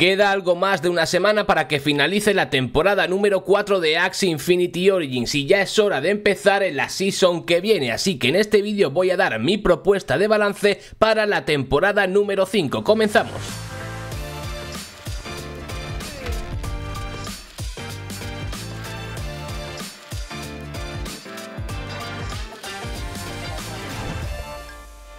Queda algo más de una semana para que finalice la temporada número 4 de Axie Infinity Origins y ya es hora de empezar la season que viene, así que en este vídeo voy a dar mi propuesta de balance para la temporada número 5. ¡Comenzamos!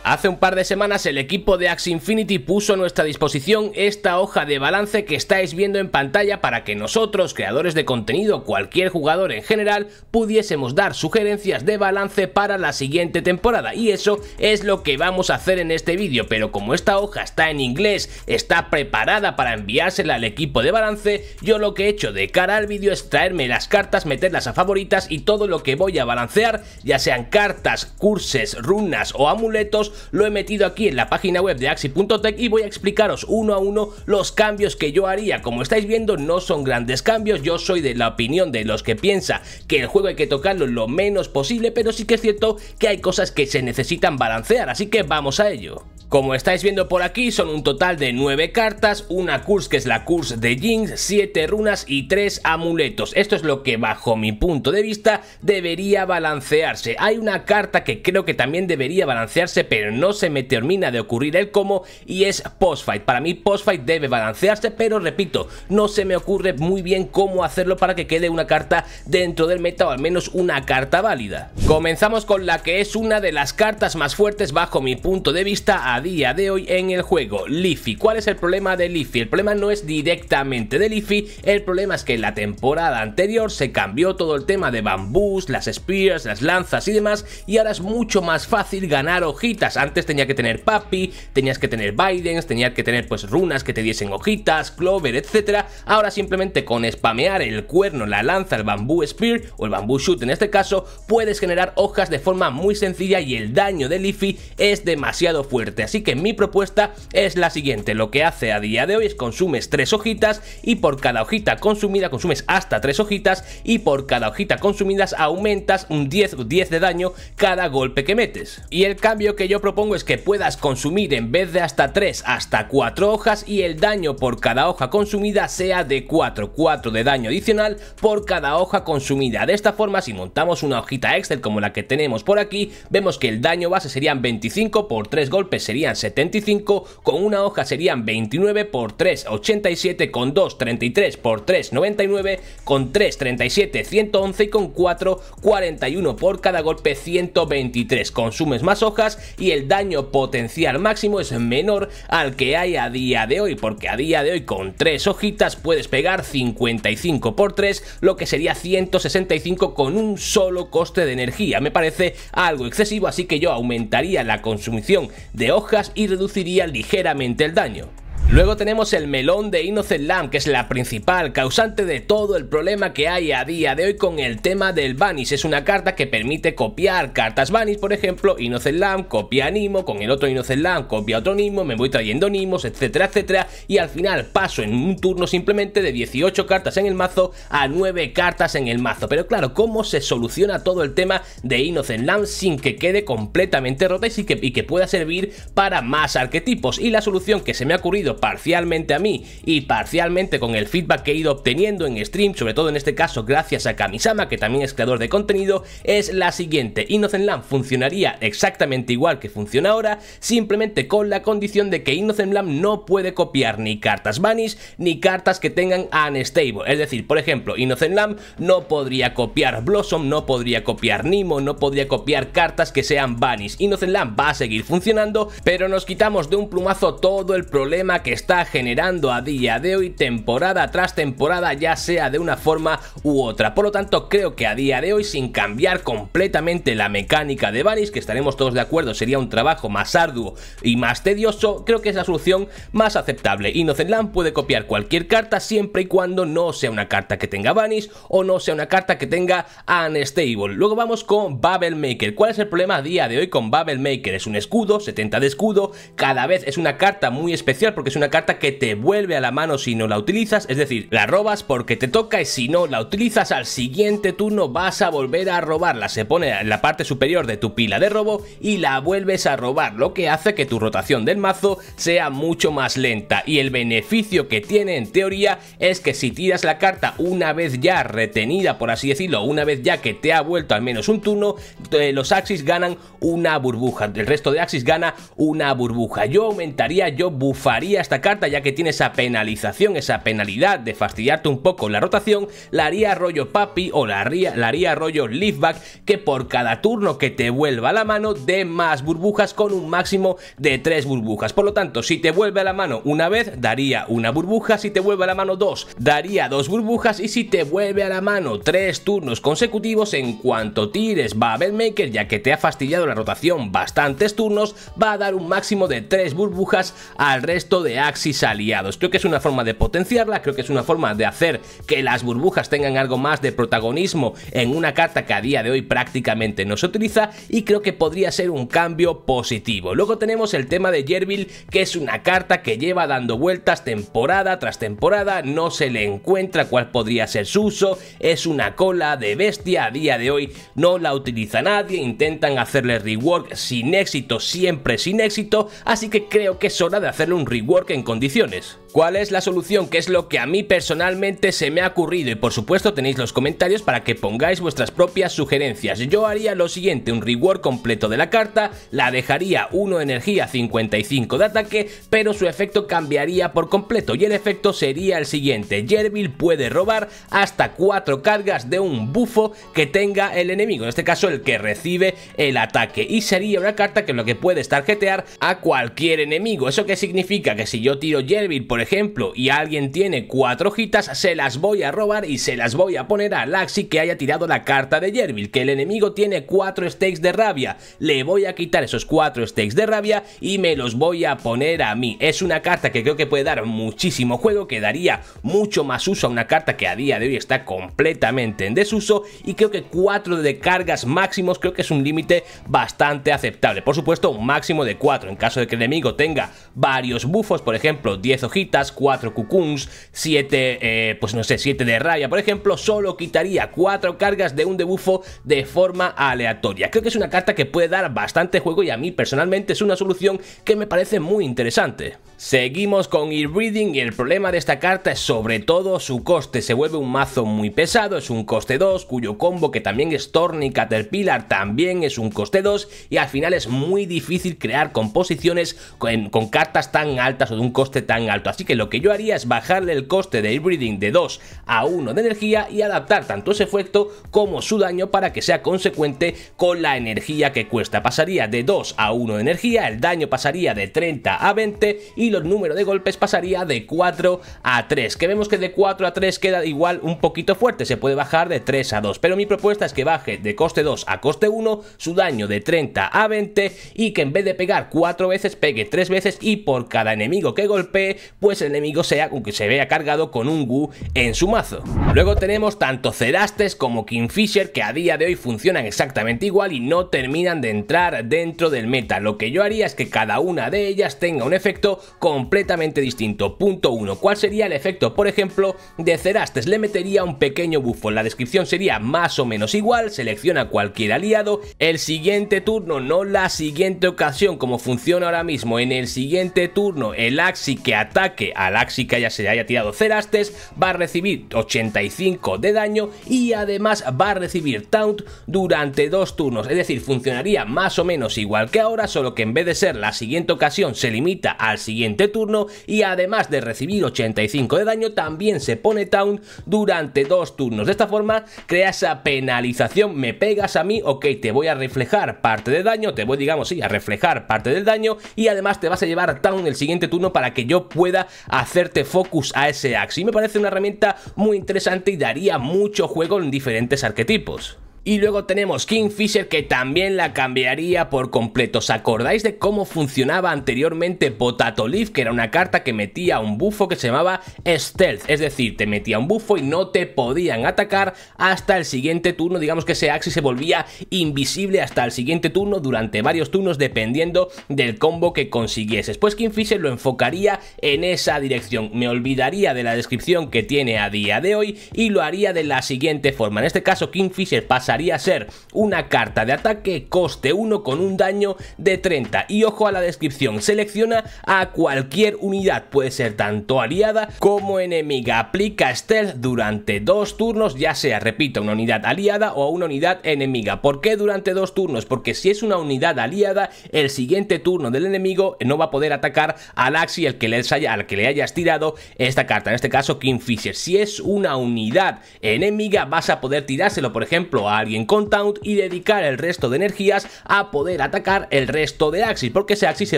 Hace un par de semanas el equipo de Axe Infinity puso a nuestra disposición esta hoja de balance que estáis viendo en pantalla para que nosotros, creadores de contenido, cualquier jugador en general, pudiésemos dar sugerencias de balance para la siguiente temporada y eso es lo que vamos a hacer en este vídeo, pero como esta hoja está en inglés, está preparada para enviársela al equipo de balance, yo lo que he hecho de cara al vídeo es traerme las cartas, meterlas a favoritas y todo lo que voy a balancear, ya sean cartas, curses, runas o amuletos, lo he metido aquí en la página web de Axi.tech y voy a explicaros uno a uno los cambios que yo haría. Como estáis viendo no son grandes cambios, yo soy de la opinión de los que piensa que el juego hay que tocarlo lo menos posible, pero sí que es cierto que hay cosas que se necesitan balancear, así que vamos a ello. Como estáis viendo por aquí son un total de 9 cartas, una curse que es la curse de Jinx, 7 runas y 3 amuletos. Esto es lo que bajo mi punto de vista debería balancearse. Hay una carta que creo que también debería balancearse pero no se me termina de ocurrir el cómo y es post-fight. Para mí post-fight debe balancearse, pero repito, no se me ocurre muy bien cómo hacerlo para que quede una carta dentro del meta o al menos una carta válida. Comenzamos con la que es una de las cartas más fuertes bajo mi punto de vista a día de hoy en el juego, Leafy. ¿Cuál es el problema de Leafy? El problema no es directamente de Leafy, el problema es que en la temporada anterior se cambió todo el tema de bambús, las spears, las lanzas y demás y ahora es mucho más fácil ganar hojitas antes, tenía que tener Papi, tenías que tener Bidens, tenías que tener pues runas que te diesen hojitas, Clover, etcétera. Ahora simplemente con spamear el cuerno, la lanza, el bambú spear o el bambú shoot en este caso, puedes generar hojas de forma muy sencilla y el daño de Leafy es demasiado fuerte. Así que mi propuesta es la siguiente, lo que hace a día de hoy es consumes 3 hojitas y por cada hojita consumida consumes hasta 3 hojitas y por cada hojita consumidas aumentas un 10 o 10 de daño cada golpe que metes. Y el cambio que yo propongo es que puedas consumir en vez de hasta 3 hasta 4 hojas y el daño por cada hoja consumida sea de 4, 4 de daño adicional por cada hoja consumida. De esta forma si montamos una hojita Excel como la que tenemos por aquí vemos que el daño base serían 25 por 3 golpes serían 75 con una hoja serían 29 por 3 87 con 2 33 por 3 99 con 3 37 111 y con 4 41 por cada golpe 123 consumes más hojas y el daño potencial máximo es menor al que hay a día de hoy, porque a día de hoy con 3 hojitas puedes pegar 55 por 3, lo que sería 165 con un solo coste de energía. Me parece algo excesivo, así que yo aumentaría la consumición de hojas y reduciría ligeramente el daño. Luego tenemos el melón de Innocent Lamb, que es la principal causante de todo el problema que hay a día de hoy con el tema del Vanish. Es una carta que permite copiar cartas Vanish, por ejemplo, Innocent Lamb copia Nimo, con el otro Innocent Lamb copia otro Nimo, me voy trayendo Nimos, etcétera, etcétera, y al final paso en un turno simplemente de 18 cartas en el mazo a 9 cartas en el mazo. Pero claro, ¿cómo se soluciona todo el tema de Innocent Lamb sin que quede completamente rota y y que pueda servir para más arquetipos? Y la solución que se me ha ocurrido parcialmente a mí y parcialmente con el feedback que he ido obteniendo en stream, sobre todo en este caso gracias a Kamisama, que también es creador de contenido, es la siguiente. Innocent Lamb funcionaría exactamente igual que funciona ahora, simplemente con la condición de que Innocent Lamb no puede copiar ni cartas Banish, ni cartas que tengan Unstable. Es decir, por ejemplo, Innocent Lamb no podría copiar Blossom, no podría copiar Nimo no podría copiar cartas que sean Banish. Innocent Lamb va a seguir funcionando, pero nos quitamos de un plumazo todo el problema que está generando a día de hoy temporada tras temporada ya sea de una forma u otra. Por lo tanto creo que a día de hoy sin cambiar completamente la mecánica de Banis, que estaremos todos de acuerdo sería un trabajo más arduo y más tedioso, creo que es la solución más aceptable. Innocent Land puede copiar cualquier carta siempre y cuando no sea una carta que tenga Banis o no sea una carta que tenga Unstable. Luego vamos con Babel Maker. ¿Cuál es el problema a día de hoy con Babel Maker? Es un escudo, 70 de escudo, cada vez es una carta muy especial porque es una carta que te vuelve a la mano si no la utilizas, es decir, la robas porque te toca y si no la utilizas al siguiente turno vas a volver a robarla, se pone en la parte superior de tu pila de robo y la vuelves a robar, lo que hace que tu rotación del mazo sea mucho más lenta y el beneficio que tiene en teoría es que si tiras la carta una vez ya retenida, por así decirlo, una vez ya que te ha vuelto al menos un turno, eh, los Axis ganan una burbuja, el resto de Axis gana una burbuja. Yo aumentaría, yo bufaría esta carta ya que tiene esa penalización, esa penalidad de fastidiarte un poco la rotación, la haría rollo papi o la haría, la haría rollo liftback que por cada turno que te vuelva a la mano dé más burbujas con un máximo de tres burbujas. Por lo tanto, si te vuelve a la mano una vez, daría una burbuja, si te vuelve a la mano dos, daría dos burbujas y si te vuelve a la mano tres turnos consecutivos, en cuanto tires Babel Maker, ya que te ha fastidiado la rotación bastantes turnos, va a dar un máximo de tres burbujas al resto de Axis aliados. Creo que es una forma de potenciarla, creo que es una forma de hacer que las burbujas tengan algo más de protagonismo en una carta que a día de hoy prácticamente no se utiliza y creo que podría ser un cambio positivo. Luego tenemos el tema de yerbil que es una carta que lleva dando vueltas temporada tras temporada, no se le encuentra cuál podría ser su uso, es una cola de bestia, a día de hoy no la utiliza nadie, intentan hacerle rework sin éxito, siempre sin éxito, así que creo que es hora de hacerle un rework que en condiciones. ¿Cuál es la solución? que es lo que a mí personalmente se me ha ocurrido? Y por supuesto tenéis los comentarios para que pongáis vuestras propias sugerencias. Yo haría lo siguiente, un reward completo de la carta, la dejaría 1 energía 55 de ataque, pero su efecto cambiaría por completo y el efecto sería el siguiente. Yervil puede robar hasta 4 cargas de un bufo que tenga el enemigo, en este caso el que recibe el ataque. Y sería una carta que lo que puede tarjetear a cualquier enemigo. ¿Eso qué significa? Que si yo tiro Yervil por ejemplo, y alguien tiene cuatro hojitas, se las voy a robar y se las voy a poner a Laxi que haya tirado la carta de Yervil, que el enemigo tiene cuatro stakes de rabia. Le voy a quitar esos cuatro stakes de rabia y me los voy a poner a mí. Es una carta que creo que puede dar muchísimo juego, que daría mucho más uso a una carta que a día de hoy está completamente en desuso y creo que cuatro de cargas máximos creo que es un límite bastante aceptable. Por supuesto, un máximo de cuatro en caso de que el enemigo tenga varios bufos, por ejemplo 10 hojitas cuatro 4 cucuns, 7, pues no sé, 7 de rabia, por ejemplo, solo quitaría 4 cargas de un debufo de forma aleatoria. Creo que es una carta que puede dar bastante juego y a mí personalmente es una solución que me parece muy interesante. Seguimos con ir y el problema de esta carta es sobre todo su coste, se vuelve un mazo muy pesado, es un coste 2 cuyo combo que también es Torn y Caterpillar también es un coste 2 y al final es muy difícil crear composiciones con, con cartas tan altas o de un coste tan alto, así que lo que yo haría es bajarle el coste de Breeding de 2 a 1 de energía y adaptar tanto ese efecto como su daño para que sea consecuente con la energía que cuesta. Pasaría de 2 a 1 de energía, el daño pasaría de 30 a 20 y los números de golpes pasaría de 4 a 3, que vemos que de 4 a 3 queda igual un poquito fuerte, se puede bajar de 3 a 2, pero mi propuesta es que baje de coste 2 a coste 1 su daño de 30 a 20 y que en vez de pegar 4 veces pegue 3 veces y por cada enemigo que golpee pues pues el enemigo sea con que se vea cargado con un Gu en su mazo. Luego tenemos tanto Cerastes como Kingfisher que a día de hoy funcionan exactamente igual y no terminan de entrar dentro del meta. Lo que yo haría es que cada una de ellas tenga un efecto completamente distinto. Punto 1. ¿Cuál sería el efecto, por ejemplo, de Cerastes? Le metería un pequeño en La descripción sería más o menos igual, selecciona cualquier aliado, el siguiente turno, no la siguiente ocasión, como funciona ahora mismo, en el siguiente turno el Axi que ataque que alaxica que se haya tirado Cerastes va a recibir 85 de daño y además va a recibir Taunt durante dos turnos, es decir, funcionaría más o menos igual que ahora, solo que en vez de ser la siguiente ocasión se limita al siguiente turno y además de recibir 85 de daño también se pone Taunt durante dos turnos. De esta forma crea esa penalización, me pegas a mí, ok, te voy a reflejar parte de daño, te voy digamos sí, a reflejar parte del daño y además te vas a llevar Taunt el siguiente turno para que yo pueda hacerte focus a ese Y Me parece una herramienta muy interesante y daría mucho juego en diferentes arquetipos. Y luego tenemos Kingfisher que también la cambiaría por completo. ¿Os acordáis de cómo funcionaba anteriormente Potato Leaf? Que era una carta que metía un bufo que se llamaba Stealth. Es decir, te metía un bufo y no te podían atacar hasta el siguiente turno. Digamos que ese Axis se volvía invisible hasta el siguiente turno durante varios turnos dependiendo del combo que consiguieses. Pues Kingfisher lo enfocaría en esa dirección. Me olvidaría de la descripción que tiene a día de hoy y lo haría de la siguiente forma. En este caso Kingfisher pasa Haría ser una carta de ataque coste 1 con un daño de 30 y ojo a la descripción, selecciona a cualquier unidad, puede ser tanto aliada como enemiga, aplica stealth durante dos turnos, ya sea, repito, una unidad aliada o una unidad enemiga, ¿por qué durante dos turnos? Porque si es una unidad aliada, el siguiente turno del enemigo no va a poder atacar al Axi el que, al que le hayas tirado esta carta, en este caso Kingfisher, si es una unidad enemiga vas a poder tirárselo, por ejemplo, a alguien con Taunt y dedicar el resto de energías a poder atacar el resto de Axis, porque ese Axis se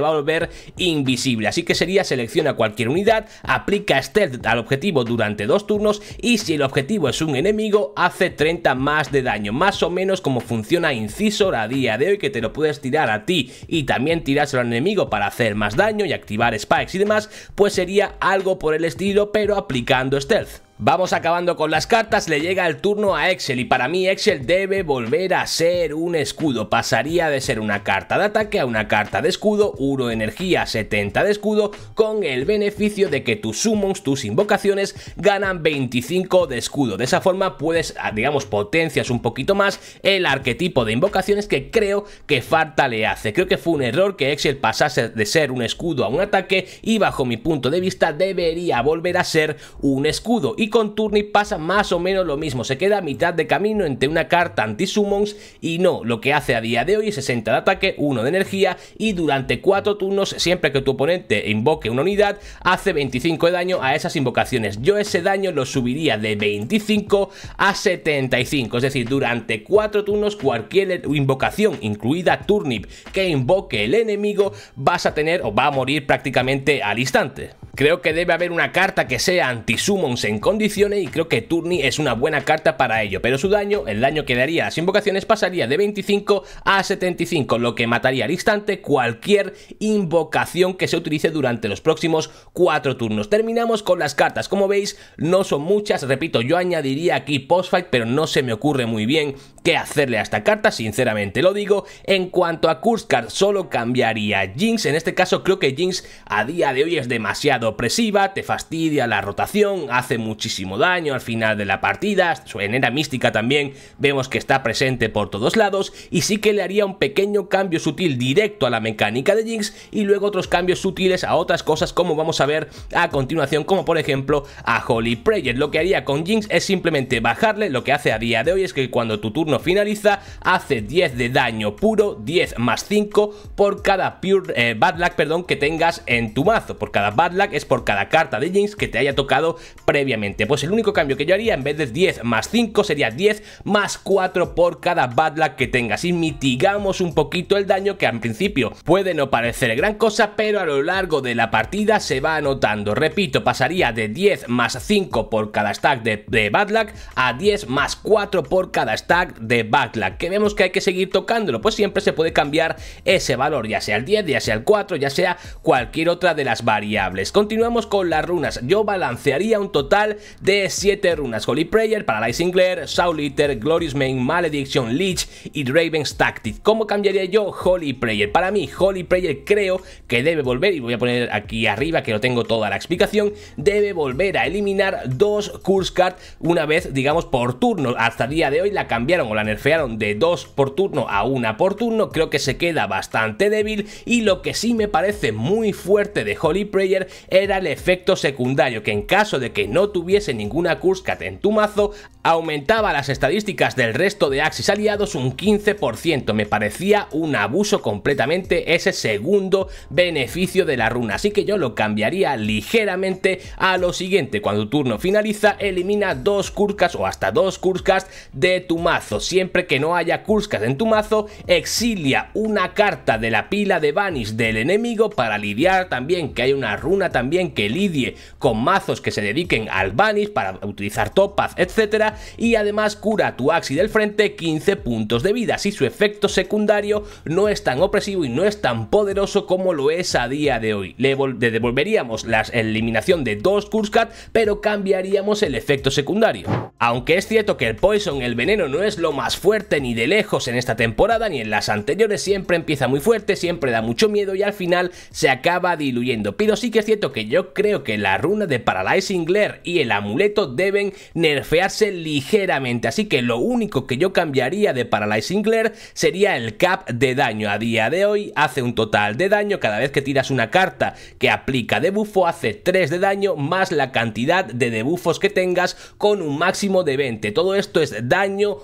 va a volver invisible. Así que sería selecciona cualquier unidad, aplica Stealth al objetivo durante dos turnos y si el objetivo es un enemigo, hace 30 más de daño, más o menos como funciona Incisor a día de hoy, que te lo puedes tirar a ti y también tirárselo al enemigo para hacer más daño y activar spikes y demás, pues sería algo por el estilo, pero aplicando Stealth. Vamos acabando con las cartas, le llega el turno a Excel y para mí Excel debe volver a ser un escudo, pasaría de ser una carta de ataque a una carta de escudo, 1 energía, 70 de escudo, con el beneficio de que tus summons, tus invocaciones ganan 25 de escudo, de esa forma puedes, ah, digamos, potencias un poquito más el arquetipo de invocaciones que creo que falta le hace, creo que fue un error que Excel pasase de ser un escudo a un ataque y bajo mi punto de vista debería volver a ser un escudo y con Turnip pasa más o menos lo mismo, se queda a mitad de camino entre una carta anti-summons y no, lo que hace a día de hoy es 60 de ataque, 1 de energía y durante 4 turnos, siempre que tu oponente invoque una unidad, hace 25 de daño a esas invocaciones. Yo ese daño lo subiría de 25 a 75, es decir, durante 4 turnos cualquier invocación, incluida Turnip, que invoque el enemigo, vas a tener o va a morir prácticamente al instante. Creo que debe haber una carta que sea anti-summons en condiciones y creo que Turni es una buena carta para ello, pero su daño, el daño que daría a las invocaciones pasaría de 25 a 75, lo que mataría al instante cualquier invocación que se utilice durante los próximos 4 turnos. Terminamos con las cartas, como veis no son muchas, repito, yo añadiría aquí post-fight, pero no se me ocurre muy bien qué hacerle a esta carta, sinceramente lo digo. En cuanto a Kurskar, solo cambiaría Jinx, en este caso creo que Jinx a día de hoy es demasiado opresiva, te fastidia la rotación, hace muchísimo daño al final de la partida, su enera mística también vemos que está presente por todos lados y sí que le haría un pequeño cambio sutil directo a la mecánica de Jinx y luego otros cambios sutiles a otras cosas como vamos a ver a continuación como por ejemplo a Holy prayer Lo que haría con Jinx es simplemente bajarle, lo que hace a día de hoy es que cuando tu turno finaliza hace 10 de daño puro, 10 más 5 por cada eh, bad luck perdón, que tengas en tu mazo, por cada bad luck es por cada carta de james que te haya tocado previamente. Pues el único cambio que yo haría en vez de 10 más 5 sería 10 más 4 por cada bad luck que tengas y mitigamos un poquito el daño que al principio puede no parecer gran cosa pero a lo largo de la partida se va anotando. Repito, pasaría de 10 más 5 por cada stack de, bad luck a 10 más 4 por cada stack de bad luck que vemos que hay que seguir tocándolo pues siempre se puede cambiar ese valor ya sea el 10 ya sea el 4 ya sea cualquier otra de las variables. Continuamos con las runas. Yo balancearía un total de 7 runas. Holy Prayer, Paralyzing Singler, Soul Eater, Glorious Main, Malediction, Leech y Raven's Tactic. ¿Cómo cambiaría yo Holy Prayer? Para mí, Holy Prayer creo que debe volver, y voy a poner aquí arriba que no tengo toda la explicación, debe volver a eliminar dos Curse Card una vez, digamos, por turno. Hasta el día de hoy la cambiaron o la nerfearon de dos por turno a una por turno. Creo que se queda bastante débil y lo que sí me parece muy fuerte de Holy Prayer era el efecto secundario que en caso de que no tuviese ninguna Kurskat en tu mazo, aumentaba las estadísticas del resto de Axis aliados un 15%, me parecía un abuso completamente ese segundo beneficio de la runa, así que yo lo cambiaría ligeramente a lo siguiente, cuando tu turno finaliza elimina dos Kurskats o hasta dos Kurskats de tu mazo, siempre que no haya Kurskats en tu mazo, exilia una carta de la pila de Banis del enemigo para lidiar también que hay una runa también también que lidie con mazos que se dediquen al Banish para utilizar Topaz, etcétera, Y además cura tu Axi del frente 15 puntos de vida si su efecto secundario no es tan opresivo y no es tan poderoso como lo es a día de hoy. Le, devolveríamos la eliminación de dos Kurskat, pero cambiaríamos el efecto secundario. Aunque es cierto que el Poison, el veneno, no es lo más fuerte ni de lejos en esta temporada ni en las anteriores, siempre empieza muy fuerte, siempre da mucho miedo y al final se acaba diluyendo. Pero sí que es cierto que yo creo que la runa de Paralyzing Glare y el amuleto deben nerfearse ligeramente, así que lo único que yo cambiaría de Paralyzing Glare sería el cap de daño. A día de hoy hace un total de daño cada vez que tiras una carta que aplica debuffo hace 3 de daño más la cantidad de debuffos que tengas con un máximo de 20. Todo esto es daño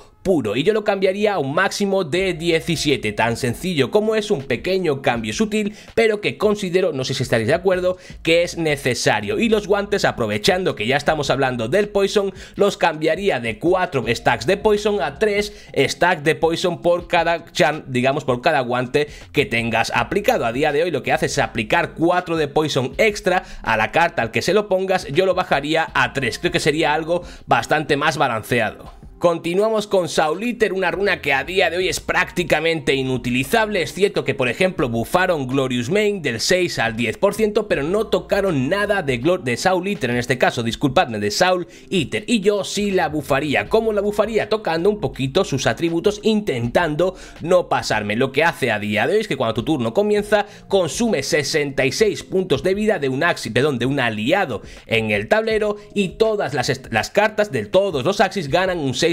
y yo lo cambiaría a un máximo de 17, tan sencillo como es un pequeño cambio sutil pero que considero, no sé si estaréis de acuerdo, que es necesario y los guantes aprovechando que ya estamos hablando del Poison los cambiaría de 4 stacks de Poison a 3 stacks de Poison por cada digamos por cada guante que tengas aplicado a día de hoy lo que hace es aplicar 4 de Poison extra a la carta al que se lo pongas yo lo bajaría a 3 creo que sería algo bastante más balanceado Continuamos con Saul Sauliter, una runa que a día de hoy es prácticamente inutilizable. Es cierto que, por ejemplo, bufaron Glorious Main del 6 al 10%, pero no tocaron nada de, Saul de en este caso, disculpadme, de Saul Iter. Y yo sí la bufaría. ¿Cómo la bufaría? Tocando un poquito sus atributos, intentando no pasarme. Lo que hace a día de hoy es que cuando tu turno comienza, consume 66 puntos de vida de un axis, perdón, de un aliado en el tablero y todas las, las cartas de todos los axis ganan un 6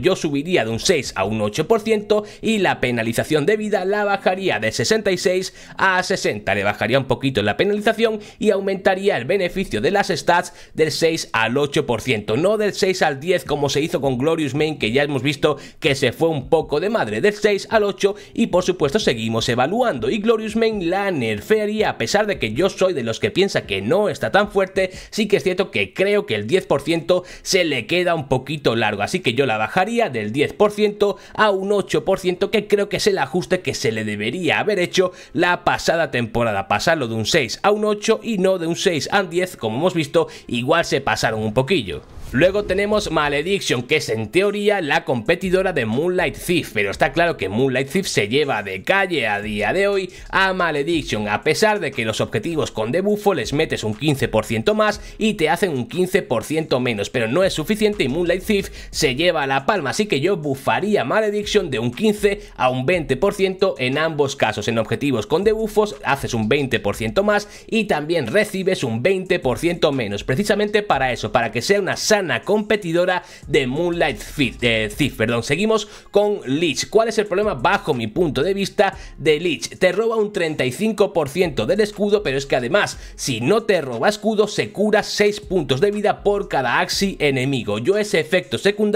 yo subiría de un 6 a un 8% y la penalización de vida la bajaría de 66 a 60. Le bajaría un poquito la penalización y aumentaría el beneficio de las stats del 6 al 8%. No del 6 al 10 como se hizo con Glorious Main que ya hemos visto que se fue un poco de madre del 6 al 8 y por supuesto seguimos evaluando y Glorious Main la nerfearía a pesar de que yo soy de los que piensa que no está tan fuerte, sí que es cierto que creo que el 10% se le queda un poquito largo. Así que yo la bajaría del 10% a un 8% que creo que es el ajuste que se le debería haber hecho la pasada temporada, pasarlo de un 6 a un 8 y no de un 6 a un 10 como hemos visto, igual se pasaron un poquillo. Luego tenemos Malediction, que es en teoría la competidora de Moonlight Thief, pero está claro que Moonlight Thief se lleva de calle a día de hoy a Malediction, a pesar de que los objetivos con debuffo les metes un 15% más y te hacen un 15% menos, pero no es suficiente y Moonlight Thief se se lleva la palma, así que yo bufaría Malediction de un 15 a un 20% en ambos casos. En objetivos con debufos haces un 20% más y también recibes un 20% menos, precisamente para eso, para que sea una sana competidora de Moonlight Thief. perdón. Seguimos con Leech. ¿Cuál es el problema bajo mi punto de vista de Leech? Te roba un 35% del escudo, pero es que además, si no te roba escudo, se cura 6 puntos de vida por cada axi enemigo. Yo ese efecto secundario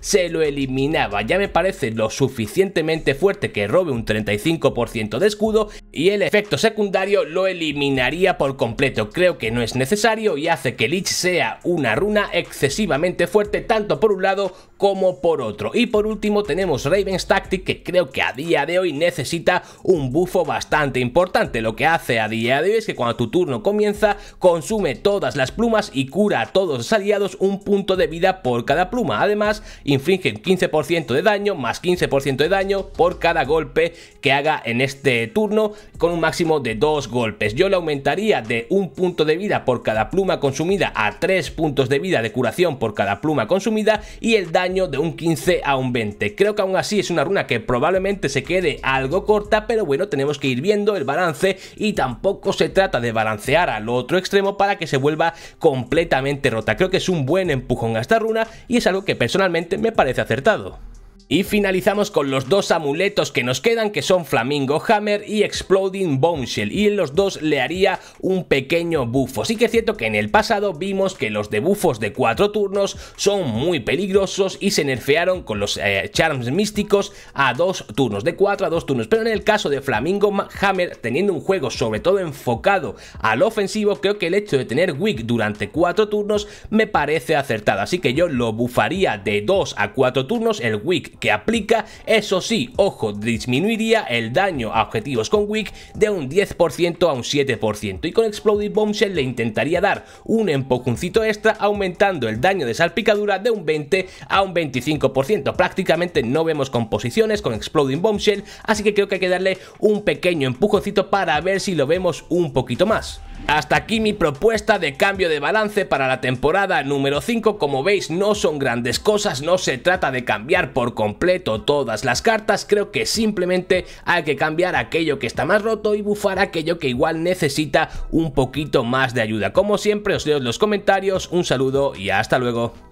se lo eliminaba. Ya me parece lo suficientemente fuerte que robe un 35% de escudo y el efecto secundario lo eliminaría por completo. Creo que no es necesario y hace que Lich sea una runa excesivamente fuerte tanto por un lado como por otro. Y por último tenemos Raven's Tactic que creo que a día de hoy necesita un bufo bastante importante. Lo que hace a día de hoy es que cuando tu turno comienza consume todas las plumas y cura a todos los aliados un punto de vida por cada pluma. Además más infligen 15% de daño más 15% de daño por cada golpe que haga en este turno con un máximo de dos golpes. Yo le aumentaría de un punto de vida por cada pluma consumida a tres puntos de vida de curación por cada pluma consumida y el daño de un 15 a un 20. Creo que aún así es una runa que probablemente se quede algo corta, pero bueno, tenemos que ir viendo el balance y tampoco se trata de balancear al otro extremo para que se vuelva completamente rota. Creo que es un buen empujón a esta runa y es algo que personalmente me parece acertado. Y finalizamos con los dos amuletos que nos quedan que son Flamingo Hammer y Exploding Bombshell y en los dos le haría un pequeño bufo. Sí que es cierto que en el pasado vimos que los debufos de 4 turnos son muy peligrosos y se nerfearon con los eh, charms místicos a 2 turnos, de 4 a 2 turnos, pero en el caso de Flamingo Hammer teniendo un juego sobre todo enfocado al ofensivo creo que el hecho de tener Wick durante 4 turnos me parece acertado, así que yo lo bufaría de 2 a 4 turnos el Wick que aplica, eso sí, ojo, disminuiría el daño a objetivos con Wick de un 10% a un 7% y con exploding Bombshell le intentaría dar un empujoncito extra aumentando el daño de salpicadura de un 20 a un 25%, prácticamente no vemos composiciones con Exploding Bombshell, así que creo que hay que darle un pequeño empujoncito para ver si lo vemos un poquito más. Hasta aquí mi propuesta de cambio de balance para la temporada número 5, como veis no son grandes cosas, no se trata de cambiar por completo todas las cartas, creo que simplemente hay que cambiar aquello que está más roto y bufar aquello que igual necesita un poquito más de ayuda. Como siempre os leo en los comentarios, un saludo y hasta luego.